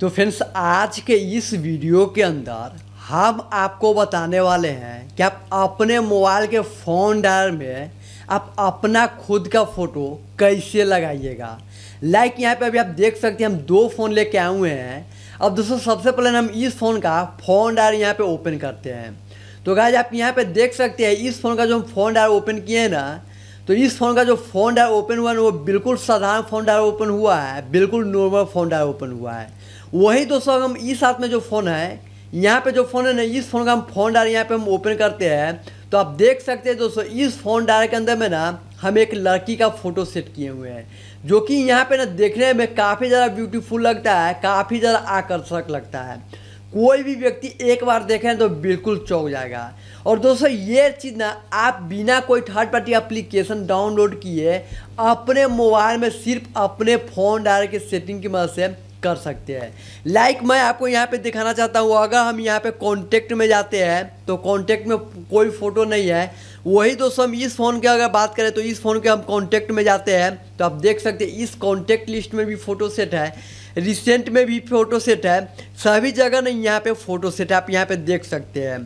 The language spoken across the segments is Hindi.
तो फ्रेंड्स आज के इस वीडियो के अंदर हम आपको बताने वाले हैं कि आप अपने मोबाइल के फ़ोन डायर में आप अपना खुद का फ़ोटो कैसे लगाइएगा लाइक यहाँ पे अभी आप देख सकते हैं हम दो फ़ोन लेके आए हुए हैं अब दोस्तों सबसे पहले हम इस फ़ोन का फ़ोन डायर यहाँ पे ओपन करते हैं तो गाइज आप यहाँ पे देख सकते हैं इस फ़ोन का जो हम फ़ोन डायर ओपन किए हैं ना तो इस फ़ोन का जो फोन डायर ओपन हुआ है वो बिल्कुल साधारण फोन डायर ओपन हुआ है बिल्कुल नॉर्मल फोन डायर ओपन हुआ है वही दोस्तों हम इस हाथ में जो फ़ोन है यहाँ पे जो फ़ोन है ना इस फ़ोन का हम फोन डायर यहाँ पे हम ओपन करते हैं तो आप देख सकते हैं दोस्तों इस फोन डायर के अंदर में ना हम एक लड़की का फ़ोटो सेट किए हुए हैं जो कि यहाँ पे ना देखने में काफ़ी ज़्यादा ब्यूटीफुल लगता है काफ़ी ज़्यादा आकर्षक लगता है कोई भी व्यक्ति एक बार देखें तो बिल्कुल चौक जाएगा और दोस्तों ये चीज़ ना आप बिना कोई थर्ड पार्टी एप्लीकेशन डाउनलोड किए अपने मोबाइल में सिर्फ अपने फ़ोन डाल के सेटिंग की मदद से कर सकते हैं लाइक like मैं आपको यहाँ पे दिखाना चाहता हूँ अगर हम यहाँ पे कॉन्टेक्ट में जाते हैं तो कॉन्टेक्ट में कोई फ़ोटो नहीं है वही दोस्तों हम इस फ़ोन के अगर बात करें तो इस फ़ोन के हम कॉन्टेक्ट में जाते हैं तो आप देख सकते हैं इस कॉन्टैक्ट लिस्ट में भी फ़ोटो सेट है रिसेंट में भी फ़ोटो सेट है सभी जगह नहीं यहाँ पे फ़ोटो सेट है आप यहाँ पे देख सकते हैं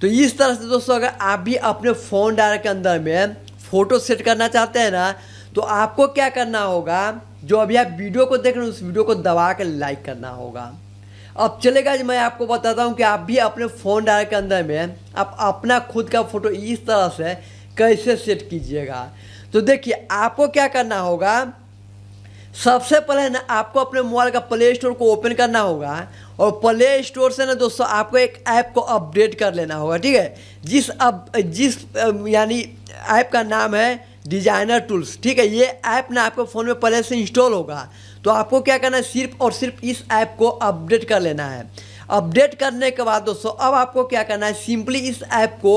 तो इस तरह से दोस्तों अगर आप भी अपने फ़ोन डायर के अंदर में फ़ोटो सेट करना चाहते हैं ना तो आपको क्या करना होगा जो अभी आप वीडियो को देख रहे हैं उस वीडियो को दबा कर लाइक करना होगा अब चलेगा मैं आपको बताता हूँ कि आप भी अपने फ़ोन डायर के अंदर में आप अपना खुद का फ़ोटो इस तरह से कैसे सेट कीजिएगा तो देखिए आपको क्या करना होगा सबसे पहले ना आपको अपने मोबाइल का प्ले स्टोर को ओपन करना होगा और प्ले स्टोर से ना दोस्तों आपको एक ऐप को अपडेट कर लेना होगा ठीक है जिस अब जिस यानी ऐप का नाम है डिजाइनर टूल्स ठीक है ये ऐप ना आपके फ़ोन में पहले से इंस्टॉल होगा तो आपको क्या करना है सिर्फ और सिर्फ इस ऐप को अपडेट कर लेना है अपडेट करने के बाद दोस्तों अब आपको क्या करना है सिंपली इस ऐप को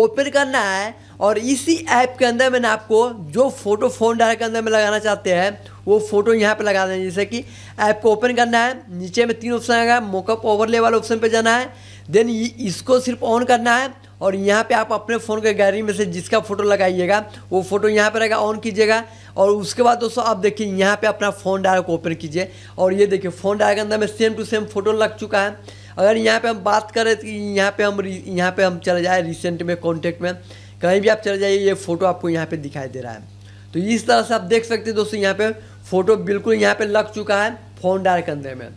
ओपन करना है और इसी ऐप के अंदर मैंने आपको जो फ़ोटो फ़ोन डायर के अंदर में लगाना चाहते हैं वो फोटो यहाँ पे लगा देना जैसे कि ऐप को ओपन करना है नीचे में तीन ऑप्शन आएगा मोकअप ओवरले वाले ऑप्शन पे जाना है देन इसको सिर्फ ऑन करना है और यहाँ पे आप अपने फ़ोन के गैलरी में से जिसका फ़ोटो लगाइएगा वो फ़ोटो यहाँ पे रहेगा ऑन कीजिएगा और उसके बाद दोस्तों आप देखिए यहाँ पे अपना फ़ोन डायर को ओपन कीजिए और ये देखिए फ़ोन डायर के अंदर में सेम टू सेम फ़ोटो लग चुका है अगर यहाँ पे हम बात करें तो यहाँ पे हम यहाँ पे हम चले जाए रिसेंट में कॉन्टेक्ट में कहीं भी आप चले जाइए ये फ़ोटो आपको यहाँ पर दिखाई दे रहा है तो इस तरह से आप देख सकते हैं दोस्तों यहाँ पे फ़ोटो बिल्कुल यहाँ पे लग चुका है फ़ोन डायर के अंदर में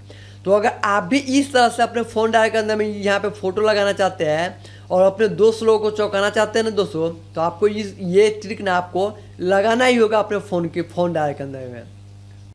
तो अगर आप भी इस तरह से अपने फ़ोन डायर के अंदर में यहाँ पे फ़ोटो लगाना चाहते हैं और अपने दोस्त लोगों को चौंकाना चाहते हैं ना दोस्तों तो आपको इस ये ट्रिक ना आपको लगाना ही होगा अपने फ़ोन के फ़ोन डायर के अंदर में